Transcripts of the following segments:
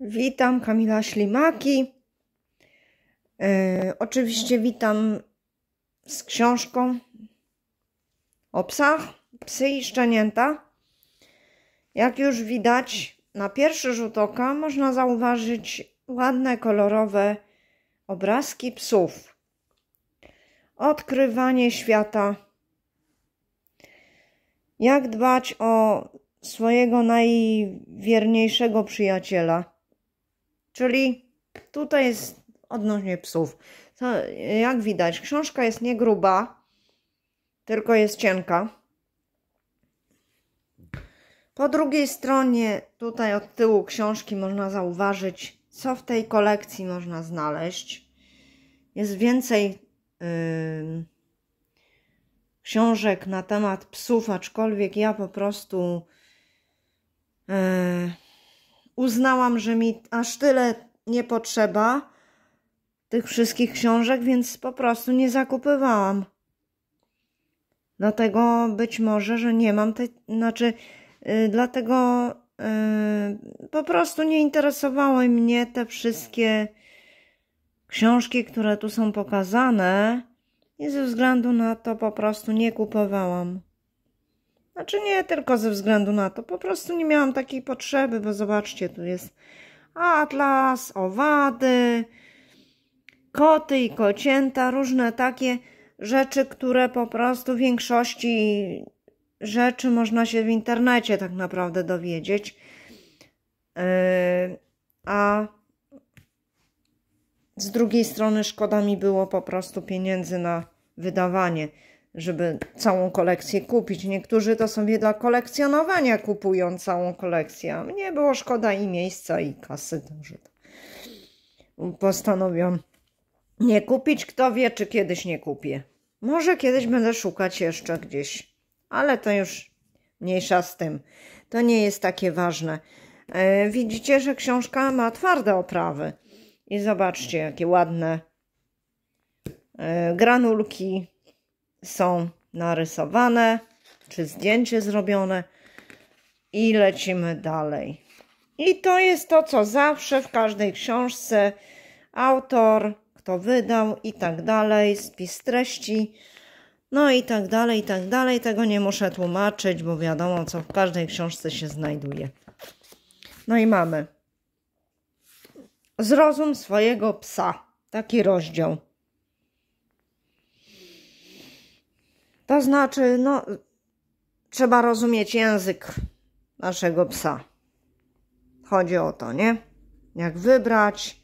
Witam, Kamila Ślimaki. E, oczywiście witam z książką o psach, psy i szczenięta. Jak już widać, na pierwszy rzut oka można zauważyć ładne, kolorowe obrazki psów. Odkrywanie świata. Jak dbać o swojego najwierniejszego przyjaciela Czyli tutaj jest odnośnie psów. To, jak widać, książka jest nie gruba, tylko jest cienka. Po drugiej stronie, tutaj od tyłu książki można zauważyć, co w tej kolekcji można znaleźć. Jest więcej yy, książek na temat psów, aczkolwiek ja po prostu yy, uznałam, że mi aż tyle nie potrzeba tych wszystkich książek, więc po prostu nie zakupywałam. Dlatego być może, że nie mam tej, znaczy, yy, dlatego yy, po prostu nie interesowały mnie te wszystkie książki, które tu są pokazane i ze względu na to po prostu nie kupowałam. Znaczy nie tylko ze względu na to, po prostu nie miałam takiej potrzeby, bo zobaczcie, tu jest atlas, owady, koty i kocięta, różne takie rzeczy, które po prostu w większości rzeczy można się w internecie tak naprawdę dowiedzieć. Yy, a z drugiej strony szkoda mi było po prostu pieniędzy na wydawanie żeby całą kolekcję kupić. Niektórzy to sobie dla kolekcjonowania kupują całą kolekcję. A mnie było szkoda i miejsca, i kasy. Także tak postanowiłam nie kupić. Kto wie, czy kiedyś nie kupię. Może kiedyś będę szukać jeszcze gdzieś, ale to już mniejsza z tym. To nie jest takie ważne. E, widzicie, że książka ma twarde oprawy. I zobaczcie, jakie ładne e, granulki są narysowane, czy zdjęcie zrobione i lecimy dalej. I to jest to, co zawsze w każdej książce autor, kto wydał i tak dalej, spis treści, no i tak dalej, i tak dalej. Tego nie muszę tłumaczyć, bo wiadomo, co w każdej książce się znajduje. No i mamy. Zrozum swojego psa. Taki rozdział. To znaczy, no, trzeba rozumieć język naszego psa. Chodzi o to, nie? Jak wybrać,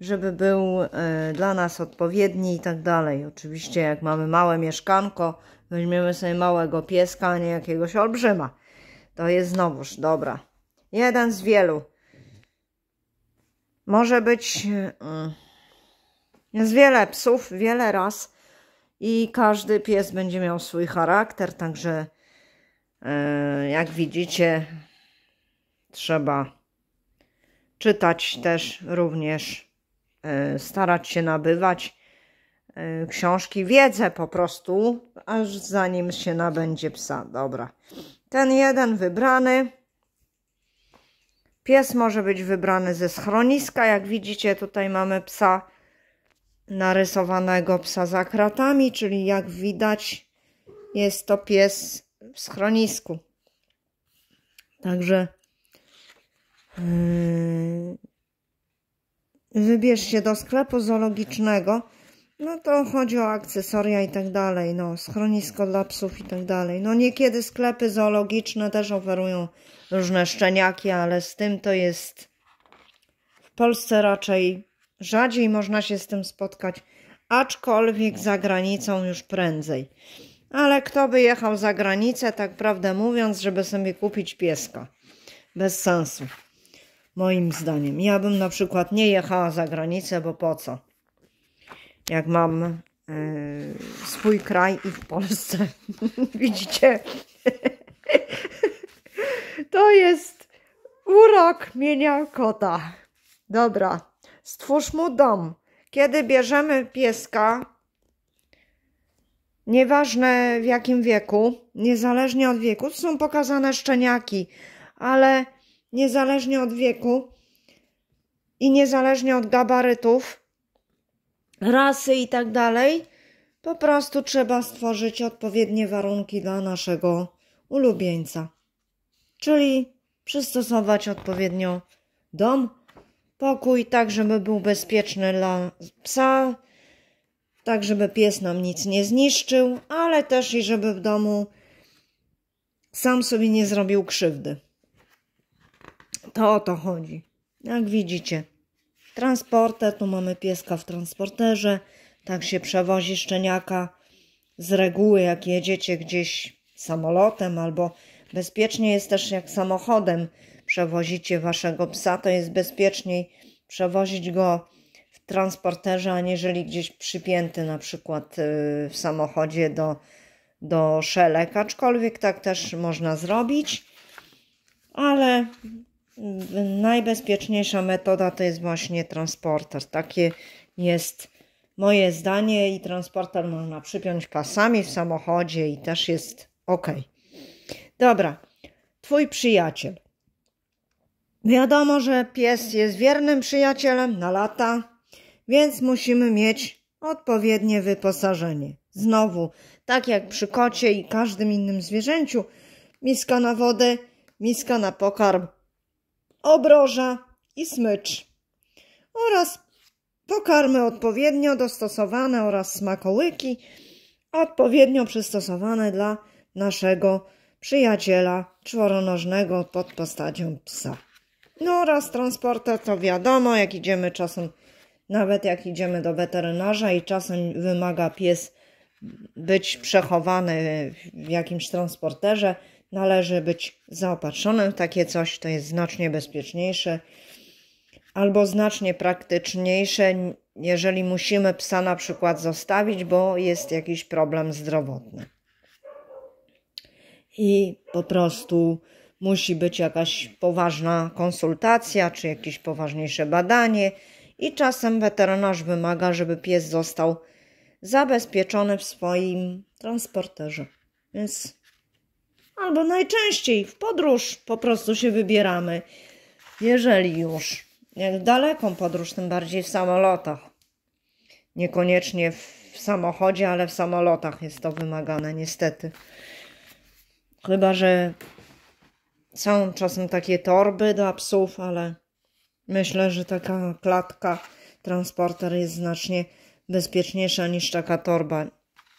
żeby był e, dla nas odpowiedni i tak dalej. Oczywiście, jak mamy małe mieszkanko, weźmiemy sobie małego pieska, a nie jakiegoś olbrzyma. To jest znowuż dobra. Jeden z wielu. Może być. Mm, jest wiele psów, wiele raz i każdy pies będzie miał swój charakter, także e, jak widzicie trzeba czytać też również, e, starać się nabywać e, książki, wiedzę po prostu, aż zanim się nabędzie psa. Dobra, ten jeden wybrany. Pies może być wybrany ze schroniska. Jak widzicie, tutaj mamy psa narysowanego psa za kratami, czyli jak widać jest to pies w schronisku. Także yy, wybierz się do sklepu zoologicznego, no to chodzi o akcesoria i tak dalej, no schronisko dla psów i tak dalej. No niekiedy sklepy zoologiczne też oferują różne szczeniaki, ale z tym to jest w Polsce raczej Rzadziej można się z tym spotkać, aczkolwiek za granicą już prędzej. Ale kto by jechał za granicę, tak prawdę mówiąc, żeby sobie kupić pieska? Bez sensu. Moim zdaniem. Ja bym na przykład nie jechała za granicę, bo po co? Jak mam yy, swój kraj i w Polsce. Widzicie? to jest urok mienia kota. Dobra. Stwórz mu dom. Kiedy bierzemy pieska, nieważne w jakim wieku, niezależnie od wieku, są pokazane szczeniaki, ale niezależnie od wieku i niezależnie od gabarytów, rasy i tak dalej, po prostu trzeba stworzyć odpowiednie warunki dla naszego ulubieńca. Czyli przystosować odpowiednio dom, Pokój tak, żeby był bezpieczny dla psa, tak, żeby pies nam nic nie zniszczył, ale też i żeby w domu sam sobie nie zrobił krzywdy. To o to chodzi. Jak widzicie, transportę, tu mamy pieska w transporterze, tak się przewozi szczeniaka. Z reguły, jak jedziecie gdzieś samolotem albo bezpiecznie jest też jak samochodem, przewozicie waszego psa, to jest bezpieczniej przewozić go w transporterze, aniżeli gdzieś przypięty na przykład y, w samochodzie do, do szelek, aczkolwiek tak też można zrobić, ale y, najbezpieczniejsza metoda to jest właśnie transporter. Takie jest moje zdanie i transporter można przypiąć pasami w samochodzie i też jest ok. Dobra, twój przyjaciel. Wiadomo, że pies jest wiernym przyjacielem na lata, więc musimy mieć odpowiednie wyposażenie. Znowu, tak jak przy kocie i każdym innym zwierzęciu, miska na wodę, miska na pokarm, obroża i smycz oraz pokarmy odpowiednio dostosowane oraz smakołyki odpowiednio przystosowane dla naszego przyjaciela czworonożnego pod postacią psa. No oraz transporta to wiadomo, jak idziemy czasem, nawet jak idziemy do weterynarza i czasem wymaga pies być przechowany w jakimś transporterze, należy być zaopatrzonym w takie coś, to jest znacznie bezpieczniejsze albo znacznie praktyczniejsze, jeżeli musimy psa na przykład zostawić, bo jest jakiś problem zdrowotny. I po prostu musi być jakaś poważna konsultacja czy jakieś poważniejsze badanie i czasem weterynarz wymaga, żeby pies został zabezpieczony w swoim transporterze. Więc albo najczęściej w podróż po prostu się wybieramy, jeżeli już. Jak daleką podróż, tym bardziej w samolotach. Niekoniecznie w samochodzie, ale w samolotach jest to wymagane, niestety. Chyba, że są czasem takie torby dla psów, ale myślę, że taka klatka transporter jest znacznie bezpieczniejsza niż taka torba.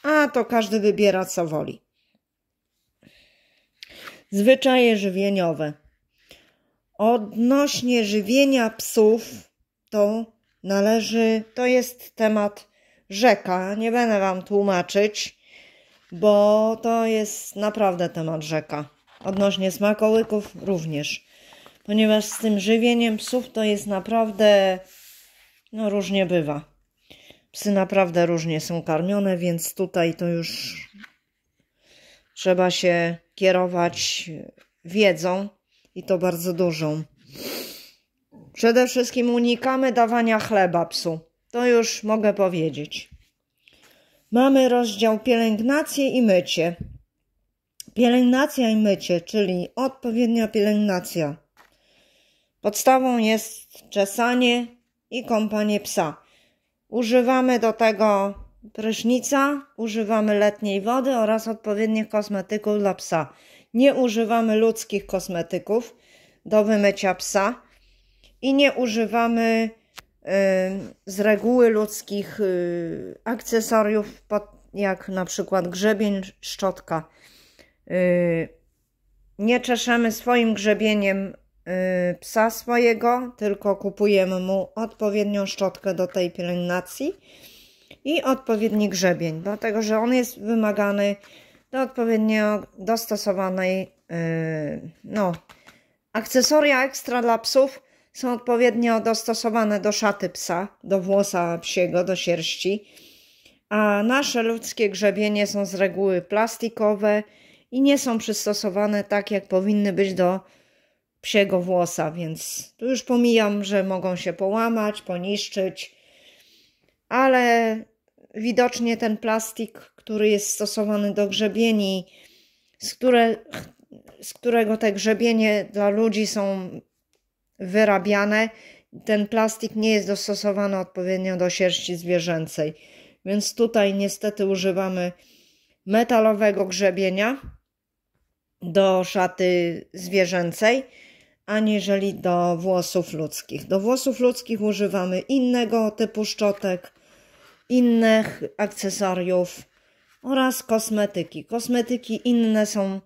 A to każdy wybiera co woli. Zwyczaje żywieniowe. Odnośnie żywienia psów to należy, to jest temat rzeka. Nie będę Wam tłumaczyć, bo to jest naprawdę temat rzeka. Odnośnie smakołyków również. Ponieważ z tym żywieniem psów to jest naprawdę... No różnie bywa. Psy naprawdę różnie są karmione, więc tutaj to już trzeba się kierować wiedzą i to bardzo dużą. Przede wszystkim unikamy dawania chleba psu. To już mogę powiedzieć. Mamy rozdział pielęgnacji i mycie. Pielęgnacja i mycie, czyli odpowiednia pielęgnacja. Podstawą jest czesanie i kąpanie psa. Używamy do tego prysznica, używamy letniej wody oraz odpowiednich kosmetyków dla psa. Nie używamy ludzkich kosmetyków do wymycia psa i nie używamy y, z reguły ludzkich y, akcesoriów, jak na przykład grzebień, szczotka. Y, nie czeszemy swoim grzebieniem y, psa swojego, tylko kupujemy mu odpowiednią szczotkę do tej pielęgnacji i odpowiedni grzebień, dlatego że on jest wymagany do odpowiednio dostosowanej, y, no, akcesoria ekstra dla psów są odpowiednio dostosowane do szaty psa, do włosa psiego, do sierści, a nasze ludzkie grzebienie są z reguły plastikowe, i nie są przystosowane tak, jak powinny być do psiego włosa, więc tu już pomijam, że mogą się połamać, poniszczyć, ale widocznie ten plastik, który jest stosowany do grzebieni, z, które, z którego te grzebienie dla ludzi są wyrabiane, ten plastik nie jest dostosowany odpowiednio do sierści zwierzęcej. Więc tutaj niestety używamy metalowego grzebienia, do szaty zwierzęcej, aniżeli do włosów ludzkich. Do włosów ludzkich używamy innego typu szczotek, innych akcesoriów oraz kosmetyki. Kosmetyki inne są,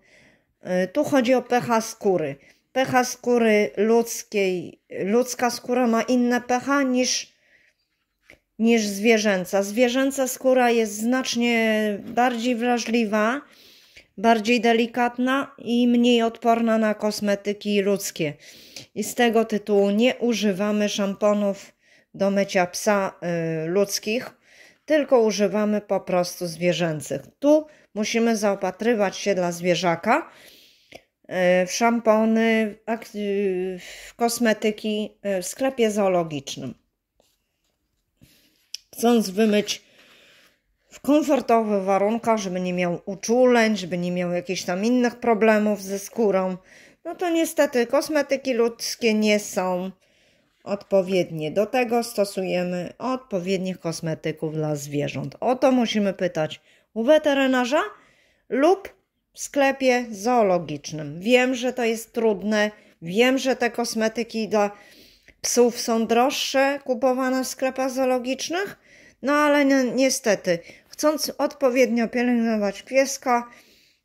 y, tu chodzi o pH skóry. pH skóry ludzkiej, ludzka skóra ma inne pH niż, niż zwierzęca. Zwierzęca skóra jest znacznie bardziej wrażliwa bardziej delikatna i mniej odporna na kosmetyki ludzkie. I z tego tytułu nie używamy szamponów do mycia psa y, ludzkich, tylko używamy po prostu zwierzęcych. Tu musimy zaopatrywać się dla zwierzaka y, w szampony, w y, kosmetyki y, w sklepie zoologicznym. Chcąc wymyć w komfortowych warunkach, żeby nie miał uczuleń, żeby nie miał jakichś tam innych problemów ze skórą, no to niestety kosmetyki ludzkie nie są odpowiednie. Do tego stosujemy odpowiednich kosmetyków dla zwierząt. O to musimy pytać u weterynarza lub w sklepie zoologicznym. Wiem, że to jest trudne, wiem, że te kosmetyki dla psów są droższe kupowane w sklepach zoologicznych, no ale niestety Chcąc odpowiednio pielęgnować pieska,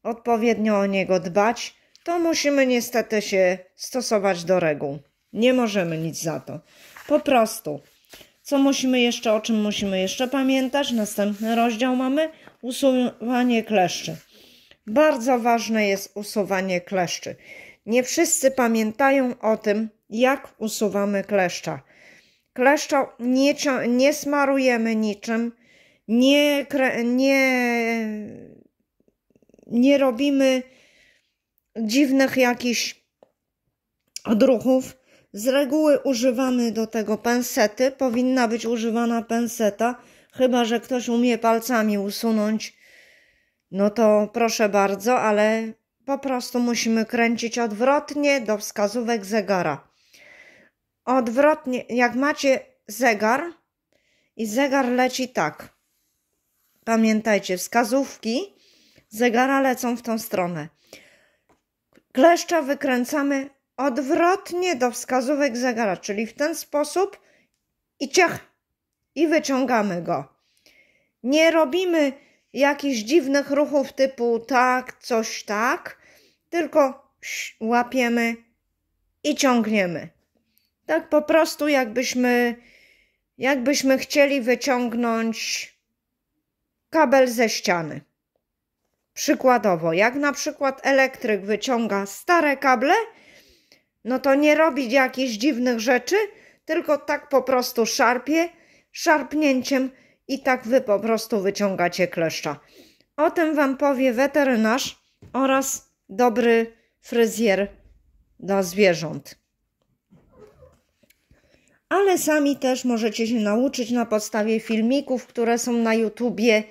odpowiednio o niego dbać, to musimy niestety się stosować do reguł. Nie możemy nic za to. Po prostu. Co musimy jeszcze, o czym musimy jeszcze pamiętać? Następny rozdział mamy usuwanie kleszczy. Bardzo ważne jest usuwanie kleszczy. Nie wszyscy pamiętają o tym, jak usuwamy kleszcza. Kleszcza nie, nie smarujemy niczym, nie, nie, nie robimy dziwnych jakichś odruchów. Z reguły używamy do tego pensety. Powinna być używana penseta, chyba że ktoś umie palcami usunąć. No to proszę bardzo, ale po prostu musimy kręcić odwrotnie do wskazówek zegara. Odwrotnie, jak macie zegar i zegar leci tak. Pamiętajcie, wskazówki zegara lecą w tą stronę. Kleszcza wykręcamy odwrotnie do wskazówek zegara, czyli w ten sposób i ciach, i wyciągamy go. Nie robimy jakichś dziwnych ruchów typu tak, coś tak, tylko łapiemy i ciągniemy. Tak po prostu jakbyśmy, jakbyśmy chcieli wyciągnąć kabel ze ściany. Przykładowo, jak na przykład elektryk wyciąga stare kable, no to nie robić jakichś dziwnych rzeczy, tylko tak po prostu szarpie, szarpnięciem i tak wy po prostu wyciągacie kleszcza. O tym wam powie weterynarz oraz dobry fryzjer dla zwierząt ale sami też możecie się nauczyć na podstawie filmików, które są na YouTubie.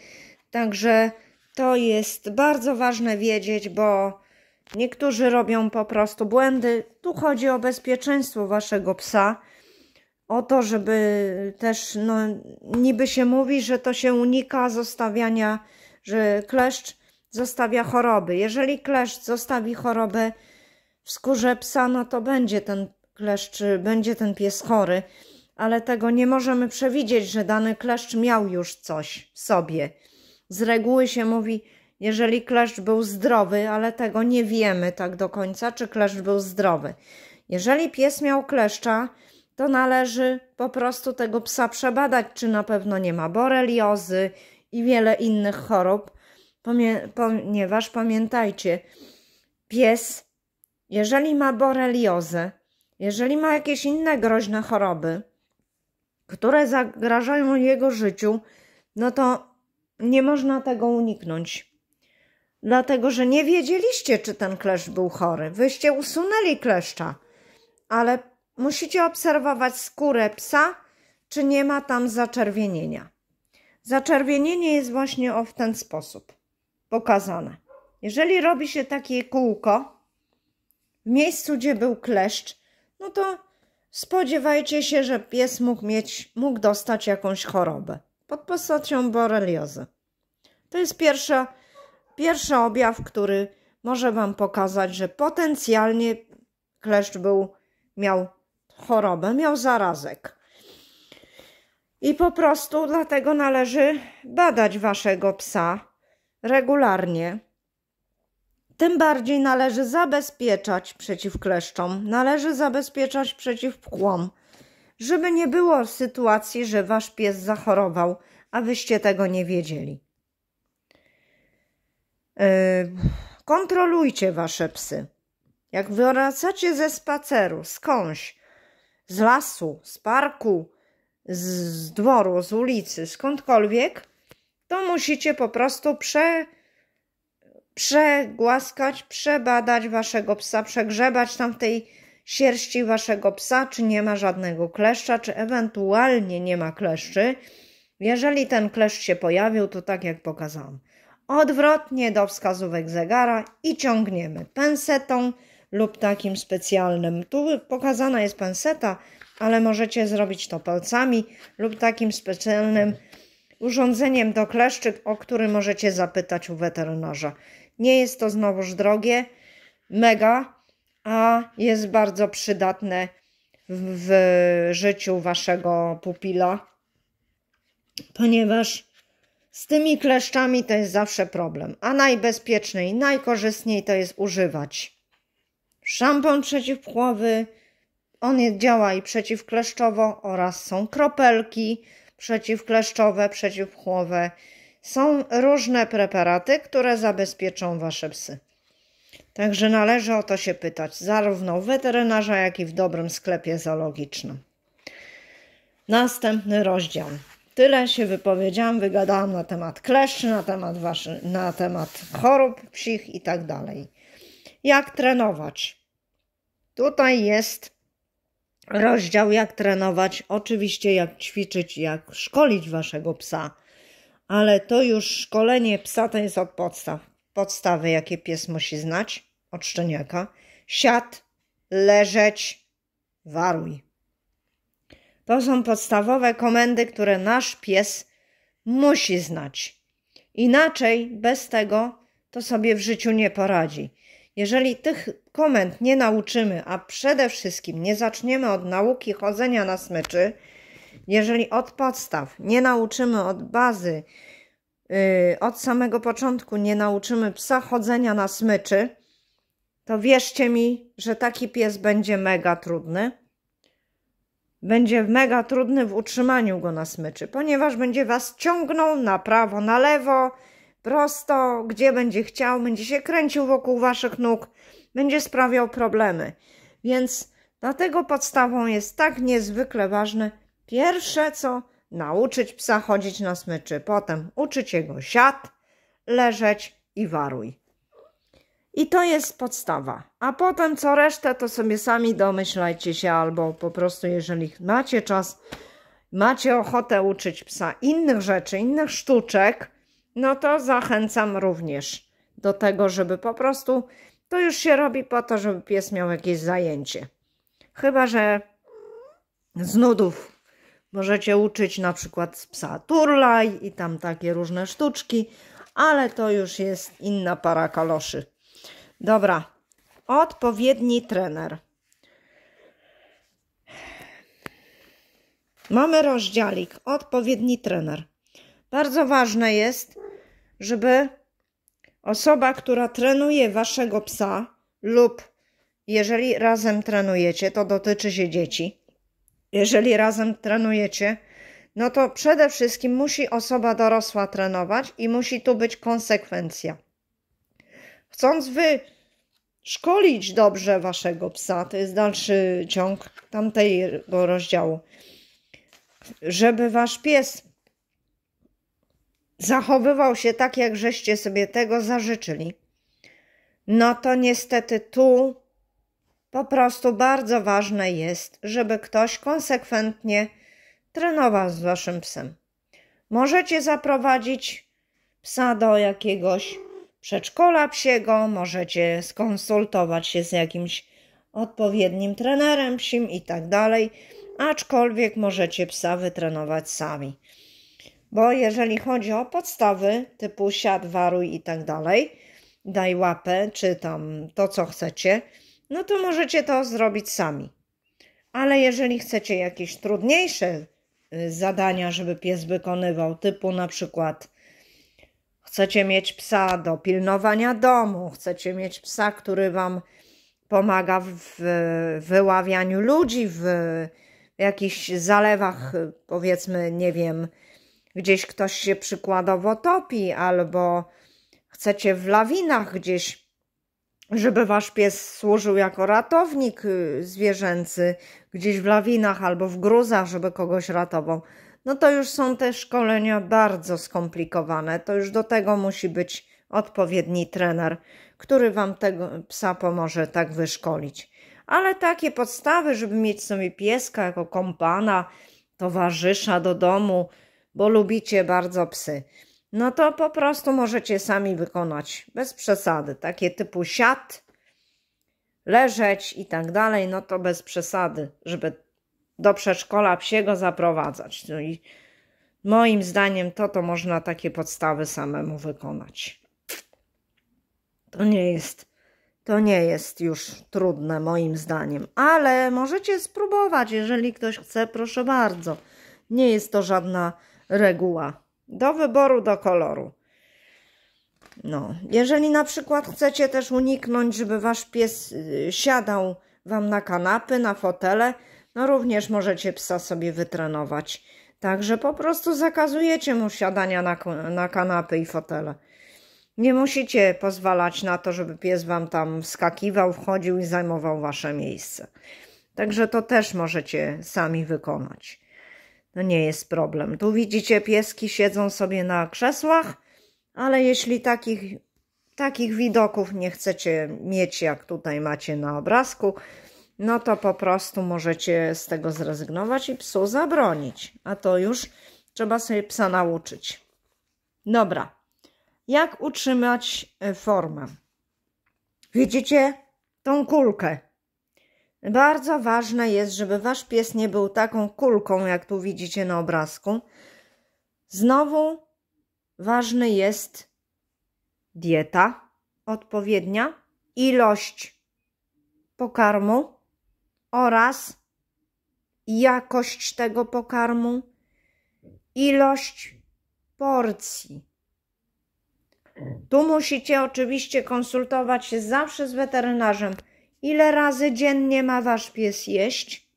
Także to jest bardzo ważne wiedzieć, bo niektórzy robią po prostu błędy. Tu chodzi o bezpieczeństwo waszego psa. O to, żeby też, no, niby się mówi, że to się unika zostawiania, że kleszcz zostawia choroby. Jeżeli kleszcz zostawi chorobę w skórze psa, no to będzie ten kleszcz, będzie ten pies chory, ale tego nie możemy przewidzieć, że dany kleszcz miał już coś w sobie. Z reguły się mówi, jeżeli kleszcz był zdrowy, ale tego nie wiemy tak do końca, czy kleszcz był zdrowy. Jeżeli pies miał kleszcza, to należy po prostu tego psa przebadać, czy na pewno nie ma boreliozy i wiele innych chorób, ponieważ pamiętajcie, pies, jeżeli ma boreliozę, jeżeli ma jakieś inne groźne choroby, które zagrażają jego życiu, no to nie można tego uniknąć. Dlatego, że nie wiedzieliście, czy ten kleszcz był chory. Wyście usunęli kleszcza, ale musicie obserwować skórę psa, czy nie ma tam zaczerwienienia. Zaczerwienienie jest właśnie o w ten sposób pokazane. Jeżeli robi się takie kółko w miejscu, gdzie był kleszcz, no to spodziewajcie się, że pies mógł, mieć, mógł dostać jakąś chorobę pod postacią boreliozy. To jest pierwsza, pierwszy objaw, który może Wam pokazać, że potencjalnie kleszcz był, miał chorobę, miał zarazek. I po prostu dlatego należy badać Waszego psa regularnie tym bardziej należy zabezpieczać przeciw kleszczom, należy zabezpieczać przeciw pchłom, żeby nie było sytuacji, że wasz pies zachorował, a wyście tego nie wiedzieli. Yy, kontrolujcie wasze psy. Jak wracacie ze spaceru, skądś, z lasu, z parku, z, dworu, z ulicy, skądkolwiek, to musicie po prostu przekonać przegłaskać, przebadać waszego psa, przegrzebać tam w tej sierści waszego psa, czy nie ma żadnego kleszcza, czy ewentualnie nie ma kleszczy. Jeżeli ten kleszcz się pojawił, to tak jak pokazałam. Odwrotnie do wskazówek zegara i ciągniemy pensetą lub takim specjalnym. Tu pokazana jest penseta, ale możecie zrobić to palcami lub takim specjalnym urządzeniem do kleszczy, o który możecie zapytać u weterynarza. Nie jest to znowuż drogie, mega, a jest bardzo przydatne w życiu waszego pupila, ponieważ z tymi kleszczami to jest zawsze problem, a najbezpieczniej, najkorzystniej to jest używać. Szampon przeciwpłowy, on działa i przeciwkleszczowo oraz są kropelki przeciwkleszczowe, przeciwpłowe. Są różne preparaty, które zabezpieczą wasze psy. Także należy o to się pytać, zarówno u weterynarza, jak i w dobrym sklepie zoologicznym. Następny rozdział. Tyle się wypowiedziałam, wygadałam na temat kleszczy, na temat, waszy, na temat chorób psich i tak dalej. Jak trenować? Tutaj jest rozdział jak trenować, oczywiście jak ćwiczyć, jak szkolić waszego psa – ale to już szkolenie psa to jest od podstaw. Podstawy, jakie pies musi znać od szczeniaka. Siad, leżeć, waruj. To są podstawowe komendy, które nasz pies musi znać. Inaczej bez tego to sobie w życiu nie poradzi. Jeżeli tych komend nie nauczymy, a przede wszystkim nie zaczniemy od nauki chodzenia na smyczy, jeżeli od podstaw nie nauczymy, od bazy, yy, od samego początku nie nauczymy psa chodzenia na smyczy, to wierzcie mi, że taki pies będzie mega trudny. Będzie mega trudny w utrzymaniu go na smyczy, ponieważ będzie was ciągnął na prawo, na lewo, prosto, gdzie będzie chciał, będzie się kręcił wokół waszych nóg, będzie sprawiał problemy. Więc dlatego podstawą jest tak niezwykle ważne, Pierwsze co, nauczyć psa chodzić na smyczy, potem uczyć jego siad, leżeć i waruj. I to jest podstawa. A potem co resztę, to sobie sami domyślajcie się, albo po prostu, jeżeli macie czas, macie ochotę uczyć psa innych rzeczy, innych sztuczek, no to zachęcam również do tego, żeby po prostu to już się robi po to, żeby pies miał jakieś zajęcie. Chyba, że z nudów Możecie uczyć na przykład z psa turlaj i tam takie różne sztuczki, ale to już jest inna para kaloszy. Dobra, odpowiedni trener. Mamy rozdziałik, odpowiedni trener. Bardzo ważne jest, żeby osoba, która trenuje waszego psa lub jeżeli razem trenujecie, to dotyczy się dzieci jeżeli razem trenujecie, no to przede wszystkim musi osoba dorosła trenować i musi tu być konsekwencja. Chcąc wy szkolić dobrze waszego psa, to jest dalszy ciąg tamtego rozdziału, żeby wasz pies zachowywał się tak, jak żeście sobie tego zażyczyli, no to niestety tu po prostu bardzo ważne jest, żeby ktoś konsekwentnie trenował z waszym psem. Możecie zaprowadzić psa do jakiegoś przedszkola psiego, możecie skonsultować się z jakimś odpowiednim trenerem psim i tak dalej, aczkolwiek możecie psa wytrenować sami. Bo jeżeli chodzi o podstawy typu siad, waruj i tak dalej, daj łapę czy tam to co chcecie, no to możecie to zrobić sami. Ale jeżeli chcecie jakieś trudniejsze y, zadania, żeby pies wykonywał, typu na przykład chcecie mieć psa do pilnowania domu, chcecie mieć psa, który wam pomaga w wyławianiu ludzi, w jakichś zalewach, powiedzmy, nie wiem, gdzieś ktoś się przykładowo topi, albo chcecie w lawinach gdzieś żeby wasz pies służył jako ratownik y, zwierzęcy gdzieś w lawinach albo w gruzach, żeby kogoś ratował, no to już są te szkolenia bardzo skomplikowane. To już do tego musi być odpowiedni trener, który wam tego psa pomoże tak wyszkolić. Ale takie podstawy, żeby mieć sobie pieska jako kompana, towarzysza do domu, bo lubicie bardzo psy no to po prostu możecie sami wykonać, bez przesady. Takie typu siat, leżeć i tak dalej, no to bez przesady, żeby do przedszkola psiego zaprowadzać. No i moim zdaniem to to można takie podstawy samemu wykonać. To nie jest, to nie jest już trudne moim zdaniem, ale możecie spróbować, jeżeli ktoś chce, proszę bardzo. Nie jest to żadna reguła. Do wyboru, do koloru. No, jeżeli na przykład chcecie też uniknąć, żeby wasz pies y, siadał wam na kanapy, na fotele, no również możecie psa sobie wytrenować. Także po prostu zakazujecie mu siadania na, na kanapy i fotele. Nie musicie pozwalać na to, żeby pies wam tam wskakiwał, wchodził i zajmował wasze miejsce. Także to też możecie sami wykonać no nie jest problem. Tu widzicie, pieski siedzą sobie na krzesłach, ale jeśli takich, takich widoków nie chcecie mieć, jak tutaj macie na obrazku, no to po prostu możecie z tego zrezygnować i psu zabronić. A to już trzeba sobie psa nauczyć. Dobra. Jak utrzymać e, formę? Widzicie tą kulkę? Bardzo ważne jest, żeby wasz pies nie był taką kulką, jak tu widzicie na obrazku. Znowu ważny jest dieta odpowiednia, ilość pokarmu oraz jakość tego pokarmu, ilość porcji. Tu musicie oczywiście konsultować się zawsze z weterynarzem, ile razy dziennie ma wasz pies jeść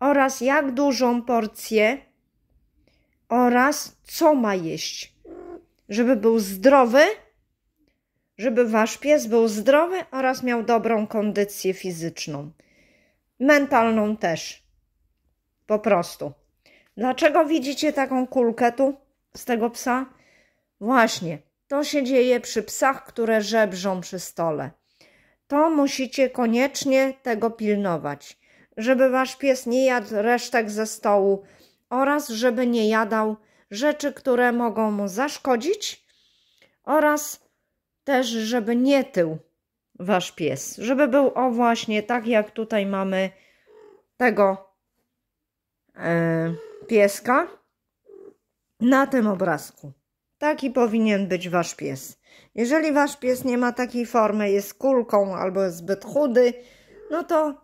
oraz jak dużą porcję oraz co ma jeść, żeby był zdrowy, żeby wasz pies był zdrowy oraz miał dobrą kondycję fizyczną, mentalną też. Po prostu. Dlaczego widzicie taką kulkę tu z tego psa? Właśnie, to się dzieje przy psach, które żebrzą przy stole to musicie koniecznie tego pilnować, żeby wasz pies nie jadł resztek ze stołu oraz żeby nie jadał rzeczy, które mogą mu zaszkodzić oraz też, żeby nie tył wasz pies, żeby był o właśnie tak jak tutaj mamy tego yy, pieska na tym obrazku. Taki powinien być wasz pies. Jeżeli wasz pies nie ma takiej formy, jest kulką albo jest zbyt chudy, no to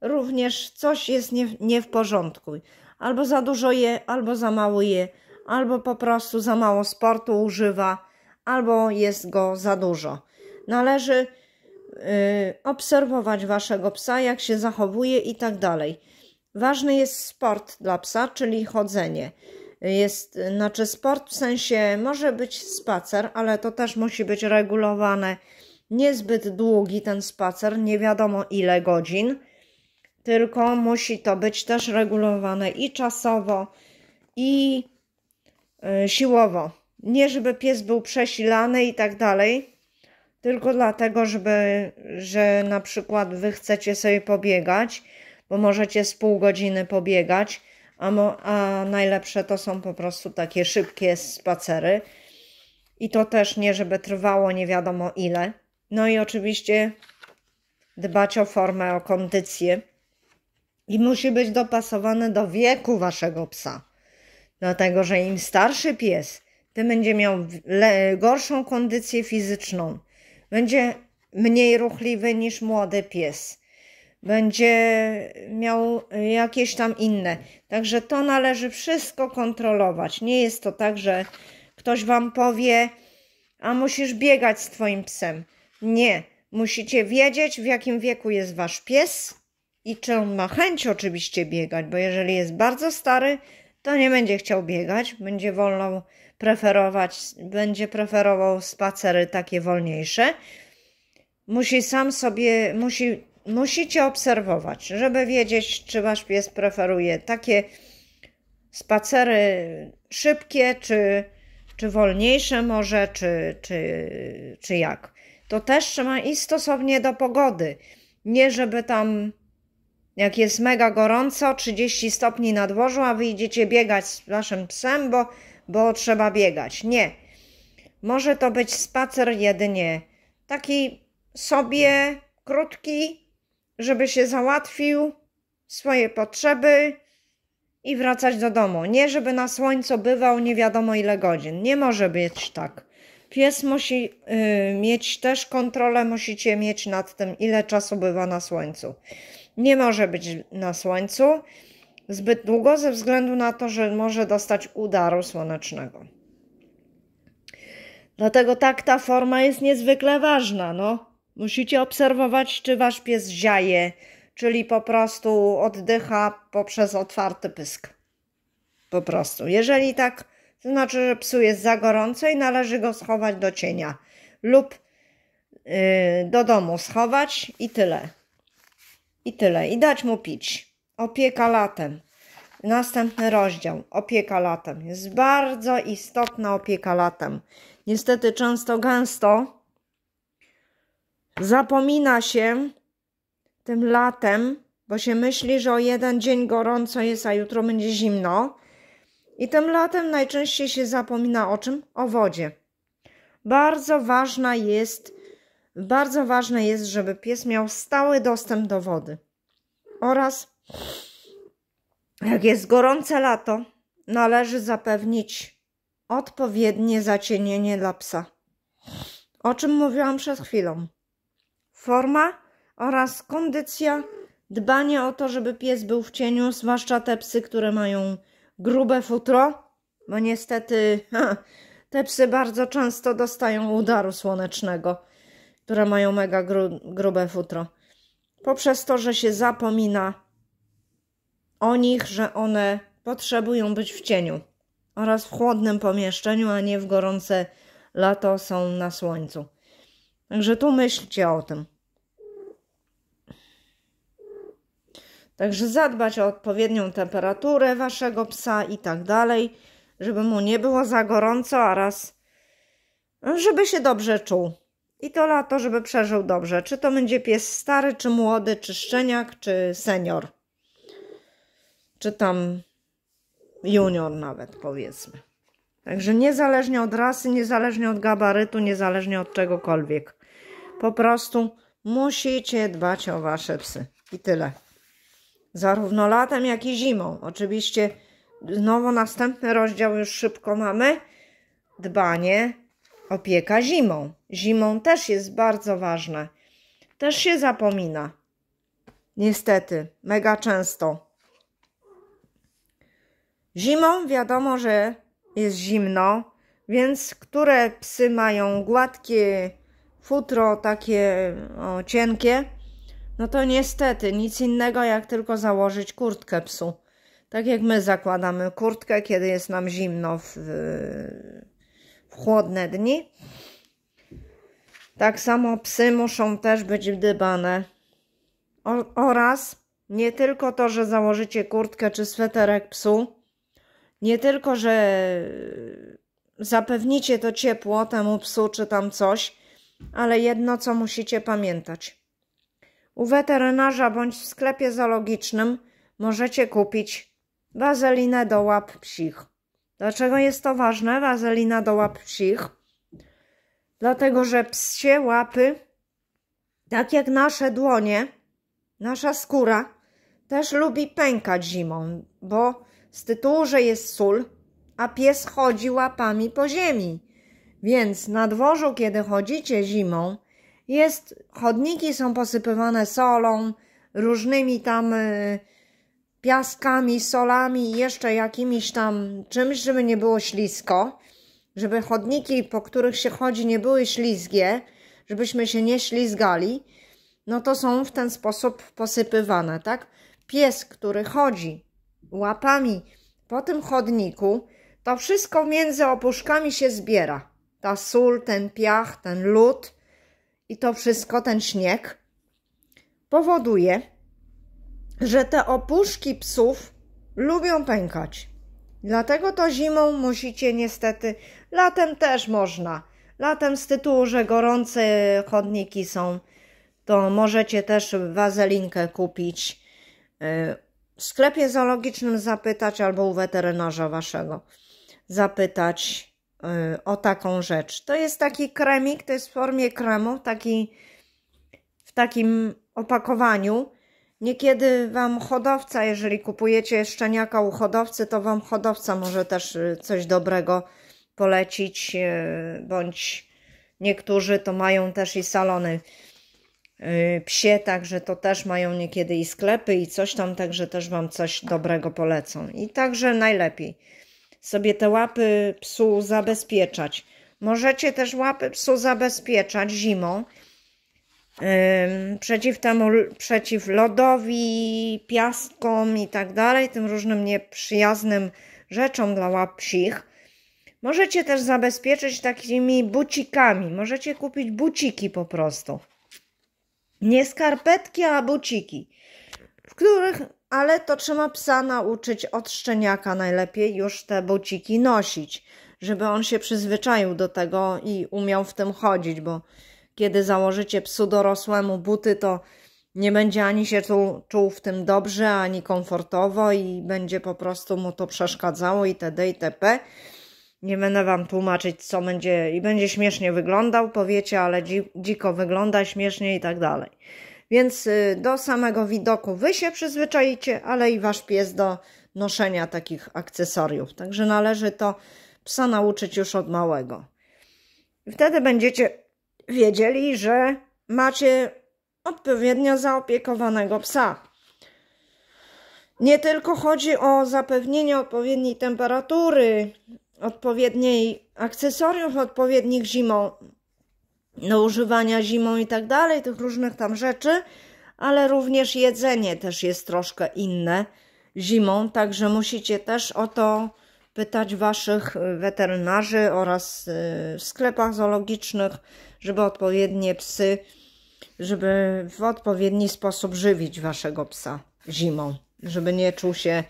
również coś jest nie, nie w porządku. Albo za dużo je, albo za mało je, albo po prostu za mało sportu używa, albo jest go za dużo. Należy y, obserwować waszego psa, jak się zachowuje i tak dalej. Ważny jest sport dla psa, czyli chodzenie jest, znaczy sport w sensie może być spacer, ale to też musi być regulowane niezbyt długi ten spacer, nie wiadomo ile godzin, tylko musi to być też regulowane i czasowo, i e, siłowo. Nie żeby pies był przesilany i tak dalej, tylko dlatego, żeby, że na przykład wy chcecie sobie pobiegać, bo możecie z pół godziny pobiegać, a, mo, a najlepsze to są po prostu takie szybkie spacery. I to też nie, żeby trwało nie wiadomo ile. No i oczywiście dbać o formę, o kondycję. I musi być dopasowane do wieku waszego psa. Dlatego, że im starszy pies, tym będzie miał gorszą kondycję fizyczną. Będzie mniej ruchliwy niż młody pies będzie miał jakieś tam inne. Także to należy wszystko kontrolować. Nie jest to tak, że ktoś wam powie, a musisz biegać z twoim psem. Nie. Musicie wiedzieć, w jakim wieku jest wasz pies i czy on ma chęć oczywiście biegać, bo jeżeli jest bardzo stary, to nie będzie chciał biegać, będzie wolno preferować, będzie preferował spacery takie wolniejsze. Musi sam sobie, musi musicie obserwować, żeby wiedzieć, czy wasz pies preferuje takie spacery szybkie, czy, czy wolniejsze może, czy, czy, czy jak. To też trzeba i stosownie do pogody. Nie żeby tam, jak jest mega gorąco, 30 stopni na dworzu, a wy idziecie biegać z waszym psem, bo, bo trzeba biegać. Nie. Może to być spacer jedynie taki sobie krótki, żeby się załatwił swoje potrzeby i wracać do domu. Nie, żeby na słońcu bywał nie wiadomo ile godzin. Nie może być tak. Pies musi y, mieć też kontrolę, musicie mieć nad tym, ile czasu bywa na słońcu. Nie może być na słońcu zbyt długo ze względu na to, że może dostać udaru słonecznego. Dlatego tak ta forma jest niezwykle ważna, no. Musicie obserwować, czy wasz pies ziaje, czyli po prostu oddycha poprzez otwarty pysk. Po prostu. Jeżeli tak, to znaczy, że psu jest za gorąco i należy go schować do cienia lub yy, do domu schować i tyle. I tyle. I dać mu pić. Opieka latem. Następny rozdział. Opieka latem. Jest bardzo istotna opieka latem. Niestety często gęsto Zapomina się tym latem, bo się myśli, że o jeden dzień gorąco jest, a jutro będzie zimno. I tym latem najczęściej się zapomina o czym? O wodzie. Bardzo ważna jest, bardzo ważne jest, żeby pies miał stały dostęp do wody. Oraz jak jest gorące lato, należy zapewnić odpowiednie zacienienie dla psa. O czym mówiłam przed chwilą forma oraz kondycja, dbanie o to, żeby pies był w cieniu, zwłaszcza te psy, które mają grube futro, bo niestety te psy bardzo często dostają udaru słonecznego, które mają mega gru, grube futro. Poprzez to, że się zapomina o nich, że one potrzebują być w cieniu oraz w chłodnym pomieszczeniu, a nie w gorące lato są na słońcu. Także tu myślcie o tym. Także zadbać o odpowiednią temperaturę waszego psa i tak dalej, żeby mu nie było za gorąco, a raz żeby się dobrze czuł. I to lato, żeby przeżył dobrze. Czy to będzie pies stary, czy młody, czy szczeniak, czy senior. Czy tam junior nawet powiedzmy. Także niezależnie od rasy, niezależnie od gabarytu, niezależnie od czegokolwiek. Po prostu musicie dbać o wasze psy. I tyle. Zarówno latem, jak i zimą. Oczywiście znowu następny rozdział już szybko mamy. Dbanie, opieka zimą. Zimą też jest bardzo ważne. Też się zapomina. Niestety, mega często. Zimą wiadomo, że jest zimno, więc które psy mają gładkie futro takie o, cienkie, no to niestety nic innego jak tylko założyć kurtkę psu. Tak jak my zakładamy kurtkę, kiedy jest nam zimno w, w chłodne dni. Tak samo psy muszą też być wdybane. O, oraz nie tylko to, że założycie kurtkę czy sweterek psu, nie tylko, że zapewnicie to ciepło temu psu czy tam coś, ale jedno co musicie pamiętać. U weterynarza bądź w sklepie zoologicznym możecie kupić wazelinę do łap psich. Dlaczego jest to ważne, wazelina do łap psich? Dlatego, że psie łapy, tak jak nasze dłonie, nasza skóra, też lubi pękać zimą, bo z tytułu, że jest sól, a pies chodzi łapami po ziemi. Więc na dworzu, kiedy chodzicie zimą, jest, chodniki są posypywane solą, różnymi tam y, piaskami, solami jeszcze jakimiś tam czymś, żeby nie było ślisko, żeby chodniki, po których się chodzi, nie były ślizgie, żebyśmy się nie ślizgali, no to są w ten sposób posypywane, tak? Pies, który chodzi łapami po tym chodniku, to wszystko między opuszkami się zbiera. Ta sól, ten piach, ten lód i to wszystko, ten śnieg powoduje, że te opuszki psów lubią pękać. Dlatego to zimą musicie niestety, latem też można. Latem z tytułu, że gorące chodniki są, to możecie też wazelinkę kupić. Y, w sklepie zoologicznym zapytać albo u weterynarza waszego zapytać Y, o taką rzecz. To jest taki kremik, to jest w formie kremu, taki, w takim opakowaniu. Niekiedy Wam hodowca, jeżeli kupujecie szczeniaka u hodowcy, to Wam hodowca może też y, coś dobrego polecić, y, bądź niektórzy to mają też i salony psie, także to też mają niekiedy i sklepy i coś tam, także też Wam coś dobrego polecą. I także najlepiej sobie te łapy psu zabezpieczać. Możecie też łapy psu zabezpieczać zimą przeciw temu, przeciw lodowi, piaskom i tak dalej, tym różnym nieprzyjaznym rzeczom dla łap psich. Możecie też zabezpieczyć takimi bucikami. Możecie kupić buciki po prostu. Nie skarpetki, a buciki, w których ale to trzeba psa nauczyć od szczeniaka najlepiej już te buciki nosić, żeby on się przyzwyczaił do tego i umiał w tym chodzić, bo kiedy założycie psu dorosłemu buty, to nie będzie ani się czuł, czuł w tym dobrze, ani komfortowo i będzie po prostu mu to przeszkadzało itd. itp. Nie będę wam tłumaczyć, co będzie i będzie śmiesznie wyglądał, powiecie, ale dziko wygląda, śmiesznie i tak dalej. Więc y, do samego widoku wy się przyzwyczajicie, ale i wasz pies do noszenia takich akcesoriów. Także należy to psa nauczyć już od małego. Wtedy będziecie wiedzieli, że macie odpowiednio zaopiekowanego psa. Nie tylko chodzi o zapewnienie odpowiedniej temperatury, odpowiedniej akcesoriów odpowiednich zimą, do używania zimą i tak dalej, tych różnych tam rzeczy, ale również jedzenie też jest troszkę inne zimą, także musicie też o to pytać waszych weterynarzy oraz y, w sklepach zoologicznych, żeby odpowiednie psy, żeby w odpowiedni sposób żywić waszego psa zimą, żeby nie czuł się